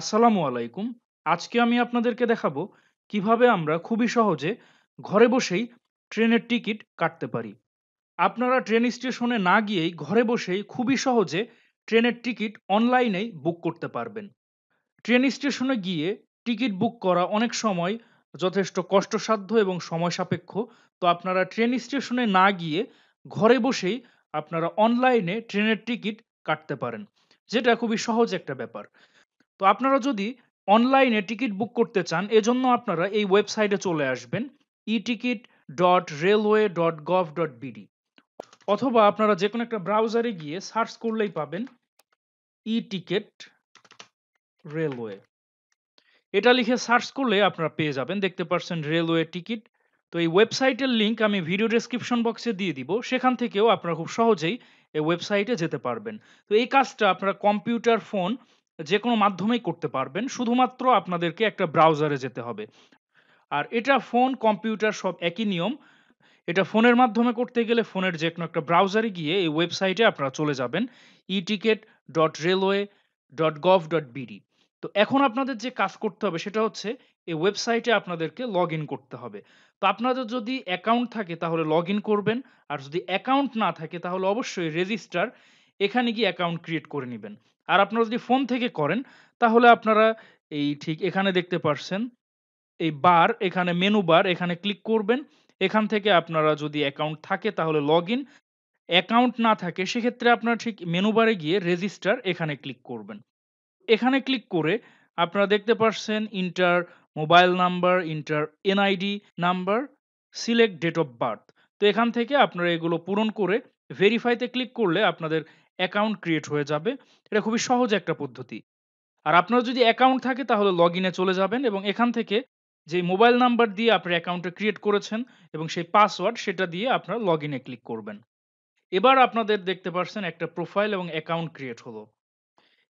আসসালামু আলাইকুম আজকে আমি আপনাদেরকে দেখাবো কিভাবে আমরা খুবই সহজে ঘরে বসেই ট্রেনের টিকিট কাটতে পারি আপনারা ট্রেন স্টেশনে না গিয়েই ঘরে বসেই খুবই সহজে ট্রেনের টিকিট অনলাইনেই বুক করতে পারবেন ট্রেন স্টেশনে গিয়ে টিকিট বুক করা অনেক সময় যথেষ্ট কষ্টসাধ্য এবং সময় সাপেক্ষ তো আপনারা ট্রেন স্টেশনে না গিয়ে ঘরে বসেই আপনারা অনলাইনে ট্রেনের টিকিট কাটতে পারেন যেটা খুবই সহজ একটা ব্যাপার তো আপনারা যদি অনলাইনে টিকিট বুক করতে চান এজন্য আপনারা এই ওয়েবসাইটে চলে আসবেন e ticket dot railway dot gov dot BD অথবা আপনারা যে কোনো একটা ব্রাউজারে গিয়ে সার্চ করলেই পাবেন ই টিকিট রেলওয়ে এটা লিখে সার্চ করলে আপনারা পেয়ে যাবেন দেখতে পাচ্ছেন রেলওয়ে টিকিট তো এই ওয়েবসাইটের লিঙ্ক আমি ভিডিও ডেসক্রিপশন বক্সে দিয়ে দিব সেখান থেকেও আপনারা খুব সহজেই এই ওয়েবসাইটে যেতে পারবেন তো এই কাজটা আপনারা কম্পিউটার ফোন যে কোনো মাধ্যমেই করতে পারবেন শুধুমাত্র আপনাদেরকে একটা ব্রাউজারে যেতে হবে আর এটা ফোন কম্পিউটার সব একই নিয়ম এটা ফোনের মাধ্যমে করতে গেলে ফোনের যে কোনো একটা ব্রাউজারে গিয়ে এই ওয়েবসাইটে আপনারা চলে যাবেন e ticket dot railway dot gov dot BD তো এখন আপনাদের যে কাজ করতে হবে সেটা হচ্ছে এই ওয়েবসাইটে আপনাদেরকে লগ করতে হবে তো আপনাদের যদি অ্যাকাউন্ট থাকে তাহলে লগ করবেন আর যদি অ্যাকাউন্ট না থাকে তাহলে অবশ্যই রেজিস্টার এখানে গিয়ে অ্যাকাউন্ট ক্রিয়েট করে নেবেন আর আপনারা যদি ফোন থেকে করেন তাহলে আপনারা এই ঠিক এখানে দেখতে পারছেন এই বার এখানে মেনু বার এখানে ক্লিক করবেন এখান থেকে আপনারা যদি অ্যাকাউন্ট থাকে তাহলে লগ ইন অ্যাকাউন্ট না থাকে সেক্ষেত্রে আপনারা ঠিক মেনু বারে গিয়ে রেজিস্টার এখানে ক্লিক করবেন এখানে ক্লিক করে আপনারা দেখতে পাচ্ছেন enter mobile number enter NID number select date of birth তো এখান থেকে আপনারা এগুলো পূরণ করে ভেরিফাইতে ক্লিক করলে আপনাদের অ্যাকাউন্ট ক্রিয়েট হয়ে যাবে এটা খুবই সহজ একটা পদ্ধতি আর আপনার যদি অ্যাকাউন্ট থাকে তাহলে লগ ইনে চলে যাবেন এবং এখান থেকে যে মোবাইল নাম্বার দিয়ে আপনার অ্যাকাউন্টটা ক্রিয়েট করেছেন এবং সেই পাসওয়ার্ড সেটা দিয়ে আপনারা লগ ইনে ক্লিক করবেন এবার আপনাদের দেখতে পাচ্ছেন একটা প্রোফাইল এবং অ্যাকাউন্ট ক্রিয়েট হলো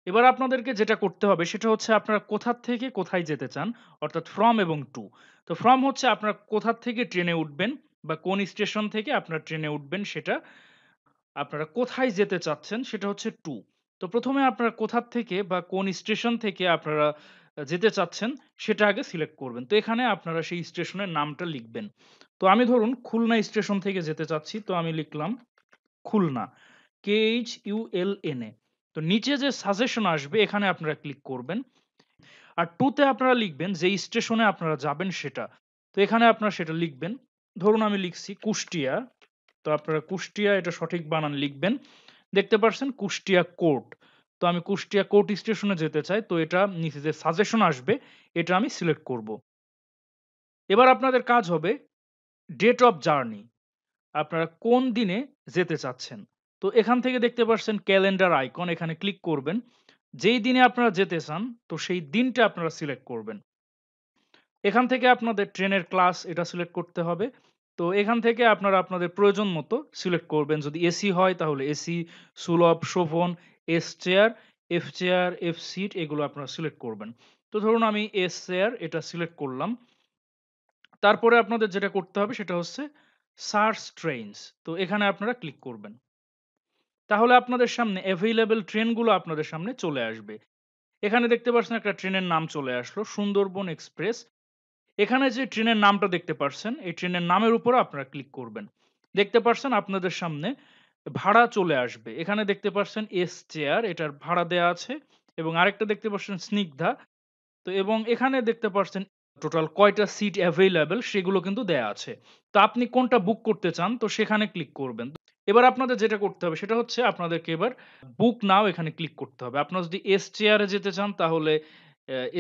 এবার আপনাদেরকে যেটা করতে হবে সেটা হচ্ছে আপনারা কোথার থেকে কোথায় যেতে চান অর্থাৎ ফ্রম এবং টু তো ফ্রম হচ্ছে আপনারা কোথার থেকে ট্রেনে উঠবেন বা কোন স্টেশন থেকে আপনার ট্রেনে উঠবেন সেটা আপনারা কোথায় যেতে চাচ্ছেন সেটা হচ্ছে টু তো প্রথমে আপনারা কোথা থেকে বা কোন স্টেশন থেকে আপনারা যেতে চাচ্ছেন সেটা আগে সিলেক্ট করবেন তো এখানে আপনারা সেই স্টেশনের নামটা লিখবেন তো আমি ধরুন খুলনা স্টেশন থেকে যেতে চাচ্ছি তো আমি লিখলাম Khulna K H U L N A তো নিচে যে সাজেশন আসবে এখানে আপনারা ক্লিক করবেন আর টুতে আপনারা লিখবেন যে স্টেশনে আপনারা যাবেন সেটা তো এখানে আপনারা সেটা লিখবেন ধরুন আমি লিখছি কুষ্টিয়া তো আপনারা কুষ্টিয়া এটা সঠিক বানান লিখবেন দেখতে পারছেন কুষ্টিয়া কোর্ট তো আমি কুষ্টিয়া কোর্ট স্টেশনে যেতে চাই তো এটা নিচে যে সাজেশন আসবে এটা আমি সিলেক্ট করব এবার আপনাদের কাজ হবে ডেট অফ জার্নি আপনারা কোন দিনে যেতে চাচ্ছেন তো এখান থেকে দেখতে পাচ্ছেন ক্যালেন্ডার আইকন এখানে ক্লিক করবেন যেই দিনে আপনারা যেতে চান তো সেই দিনটা আপনারা সিলেক্ট করবেন এখান থেকে আপনাদের ট্রেনের ক্লাস এটা সিলেক্ট করতে হবে তো এখান থেকে আপনারা আপনাদের প্রয়োজন মতো সিলেক্ট করবেন যদি এসি হয় তাহলে এসি সুলভ শোভন S chair F chair F seat এগুলো আপনারা সিলেক্ট করবেন তো ধরুন আমি এস চেয়ার এটা সিলেক্ট করলাম তারপরে আপনাদের যেটা করতে হবে সেটা হচ্ছে সার্চ ট্রেনস তো এখানে আপনারা ক্লিক করবেন তাহলে আপনাদের সামনে অ্যাভেলেবেল ট্রেনগুলো আপনাদের সামনে চলে আসবে এখানে দেখতে পাচ্ছেন একটা ট্রেনের নাম চলে আসলো সুন্দরবন এক্সপ্রেস এখানে যে ট্রেনের নামটা দেখতে পারছেন এই ট্রেনের নামের উপর আপনারা ক্লিক করবেন দেখতে পারছেন আপনাদের সামনে ভাড়া চলে আসবে এখানে দেখতে পারছেন এস চেয়ার এটার ভাড়া দেয়া আছে এবং আরেকটা দেখতে পাচ্ছেন স্নিগ্ধা তো এবং এখানে দেখতে পাচ্ছেন টোটাল কয়টা সিট অ্যাভেলেবেল সেগুলো কিন্তু দেয়া আছে তো আপনি কোনটা বুক করতে চান তো সেখানে ক্লিক করবেন এবার আপনাদের যেটা করতে হবে সেটা হচ্ছে আপনাদেরকে এবার বুক নাও এখানে ক্লিক করতে হবে আপনারা যদি এস চেয়ারে যেতে চান তাহলে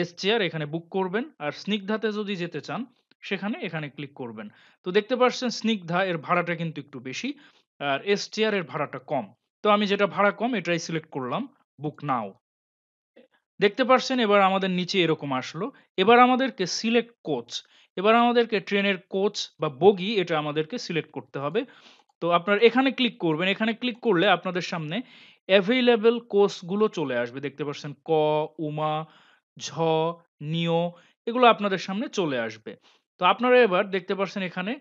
এস চেয়ার এখানে বুক করবেন আর স্নিগ্ধাতে যদি যেতে চান সেখানে এখানে ক্লিক করবেন তো দেখতে পাচ্ছেন স্নিগ্ধা এর ভাড়াটা কিন্তু একটু বেশি আর এস চেয়ার এর ভাড়াটা কম তো আমি যেটা ভাড়া কম এটাই সিলেক্ট করলাম বুক নাও দেখতে পাচ্ছেন এবার আমাদের নিচে এরকম আসলো এবার আমাদেরকে সিলেক্ট কোচ এবার আমাদেরকে ট্রেনের কোচ বা বগি এটা আমাদেরকে সিলেক্ট করতে হবে তো আপনার এখানে ক্লিক করবেন এখানে ক্লিক করলে আপনাদের সামনে অ্যাভেলেবেল কোচগুলো চলে আসবে দেখতে পাচ্ছেন ক উমা ঝ, নিও এগুলো আপনাদের সামনে চলে আসবে তো আপনারা এবার দেখতে পাচ্ছেন এখানে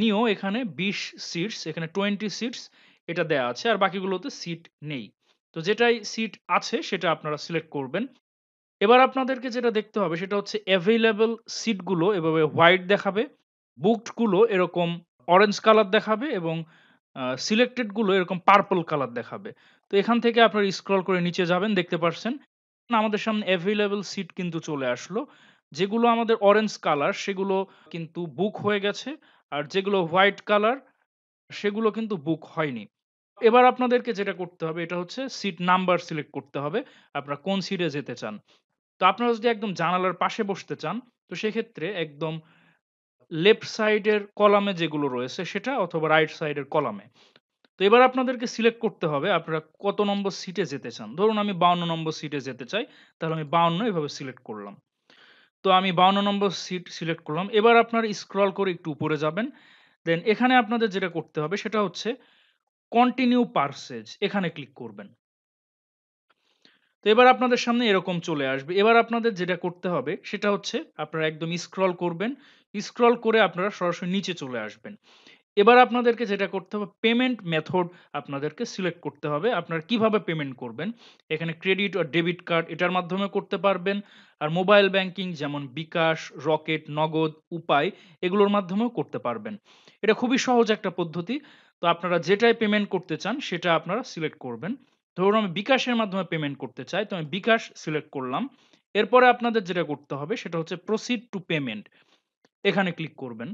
নিও এখানে 20 সিটস এখানে টোয়েন্টি সিটস এটা দেয়া আছে আর বাকিগুলোতে সিট নেই তো যেটাই সিট আছে সেটা আপনারা সিলেক্ট করবেন এবার আপনাদেরকে যেটা দেখতে হবে সেটা হচ্ছে অ্যাভেলেবল সিটগুলো এভাবে হোয়াইট দেখাবে বুকডগুলো এরকম অরেঞ্জ কালার দেখাবে এবং সিলেক্টেডগুলো এরকম পার্পল কালার দেখাবে তো এখান থেকে আপনারা স্ক্রল করে নিচে যাবেন দেখতে পাচ্ছেন আমাদের সামনে অ্যাভেলেবল সিট কিন্তু চলে আসলো যেগুলো আমাদের অরেঞ্জ কালার সেগুলো কিন্তু বুক হয়ে গেছে আর যেগুলো হোয়াইট কালার সেগুলো কিন্তু বুক হয়নি এবার আপনাদেরকে যেটা করতে হবে এটা হচ্ছে সিট নাম্বার সিলেক্ট করতে হবে আপনারা কোন সিটে যেতে চান তো আপনারা যদি একদম জানালার পাশে বসতে চান তো সেক্ষেত্রে একদম লেফট সাইডের কলামে যেগুলো রয়েছে সেটা অথবা রাইট সাইডের কলামে তো এবার আপনাদেরকে সিলেক্ট করতে হবে আপনারা কত নম্বর সিটে যেতে চান ধরুন আমি বাউন্ন নম্বর সিটে যেতে চাই তাহলে আমি বাউন্ন এভাবে সিলেক্ট করলাম তো আমি বাউন্ন নম্বর সিট সিলেক্ট করলাম এবার আপনারা স্ক্রল করে একটু উপরে যাবেন দেন এখানে আপনাদের যেটা করতে হবে সেটা হচ্ছে কন্টিনিউ পার্সেজ এখানে ক্লিক করবেন তো এবার আপনাদের সামনে এরকম চলে আসবে এবার আপনাদের যেটা করতে হবে সেটা হচ্ছে আপনারা একদম স্ক্রল করবেন স্ক্রল করে আপনারা সরাসরি নিচে চলে আসবেন এবার আপনাদেরকে যেটা করতে হবে পেমেন্ট মেথড আপনাদেরকে সিলেক্ট করতে হবে আপনারা কিভাবে পেমেন্ট করবেন এখানে ক্রেডিট আর ডেবিট কার্ড এটার মাধ্যমে করতে পারবেন আর মোবাইল ব্যাংকিং যেমন বিকাশ রকেট নগদ উপায় এগুলোর মাধ্যমেও করতে পারবেন এটা খুবই সহজ একটা পদ্ধতি তো আপনারা যেটাই পেমেন্ট করতে চান সেটা আপনারা সিলেক্ট করবেন ধরুন আমি বিকাশের মাধ্যমে পেমেন্ট করতে চাই তো আমি বিকাশ সিলেক্ট করলাম এরপরে আপনাদের যেটা করতে হবে সেটা হচ্ছে প্রসিড টু পেমেন্ট এখানে ক্লিক করবেন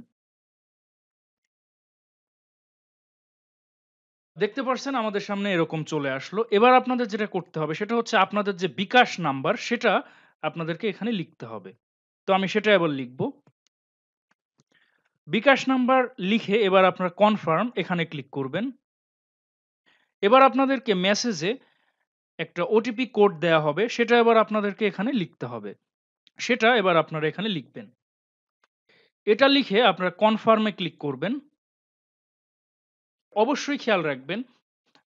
দেখতে পারছেন আমাদের সামনে এরকম চলে আসলো। এবার আপনাদের যেটা করতে হবে সেটা হচ্ছে আপনাদের যে বিকাশ নাম্বার সেটা আপনাদেরকে এখানে লিখতে হবে। তো আমি সেটা এবার লিখব। বিকাশ নাম্বার লিখে এবার আপনারা কনফার্ম এখানে ক্লিক করবেন। এবার আপনাদেরকে মেসেজে একটা ওটিপি কোড দেয়া হবে সেটা এবার আপনাদেরকে এখানে লিখতে হবে। সেটা এবার আপনারা এখানে লিখবেন। এটা লিখে আপনারা কনফার্মে ক্লিক করবেন। অবশ্যই খেয়াল রাখবেন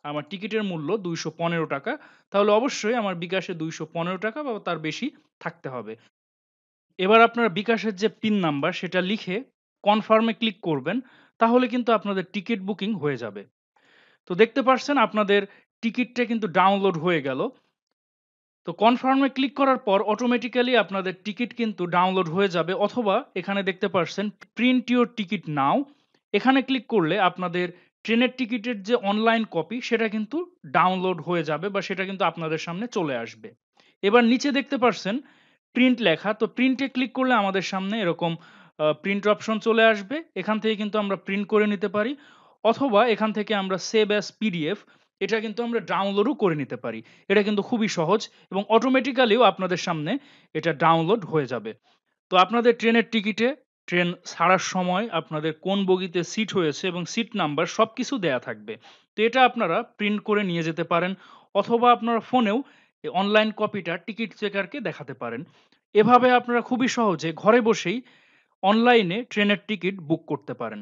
আমার টিকিটের মূল্য দুইশো পনেরো টাকা তাহলে অবশ্যই আমার বিকাশে দুইশো পনেরো টাকা বা তার বেশি থাকতে হবে এবার আপনার বিকাশের যে পিন নাম্বার সেটা লিখে কনফার্মে ক্লিক করবেন তাহলে কিন্তু আপনাদের টিকিট বুকিং হয়ে যাবে তো দেখতে পাচ্ছেন আপনাদের টিকিটটা কিন্তু ডাউনলোড হয়ে গেল তো কনফার্মে ক্লিক করার পর অটোমেটিক্যালি আপনাদের টিকিট কিন্তু ডাউনলোড হয়ে যাবে অথবা এখানে দেখতে পাচ্ছেন প্রিন্ট ইউর টিকিট নাও এখানে ক্লিক করলে আপনাদের ট্রেনের টিকিটের যে অনলাইন কপি সেটা কিন্তু ডাউনলোড হয়ে যাবে বা সেটা কিন্তু আপনাদের সামনে চলে আসবে এবার নিচে দেখতে পারছেন প্রিন্ট লেখা তো প্রিন্টে ক্লিক করলে আমাদের সামনে এরকম প্রিন্ট অপশন চলে আসবে এখান থেকে কিন্তু আমরা প্রিন্ট করে নিতে পারি অথবা এখান থেকে আমরা সেভ অ্যাস পিডিএফ এটা কিন্তু আমরা ডাউনলোডও করে নিতে পারি এটা কিন্তু খুবই সহজ এবং অটোমেটিক্যালিও আপনাদের সামনে এটা ডাউনলোড হয়ে যাবে তো আপনাদের ট্রেনের টিকিটে ট্রেন ছাড়ার সময় আপনাদের কোন বগিতে সিট হয়েছে এবং সিট নাম্বার সব কিছু দেয়া থাকবে তো এটা আপনারা প্রিন্ট করে নিয়ে যেতে পারেন অথবা আপনারা ফোনেও অনলাইন কপিটা টিকিট চেকারকে দেখাতে পারেন এভাবে আপনারা খুবই সহজে ঘরে বসেই অনলাইনে ট্রেনের টিকিট বুক করতে পারেন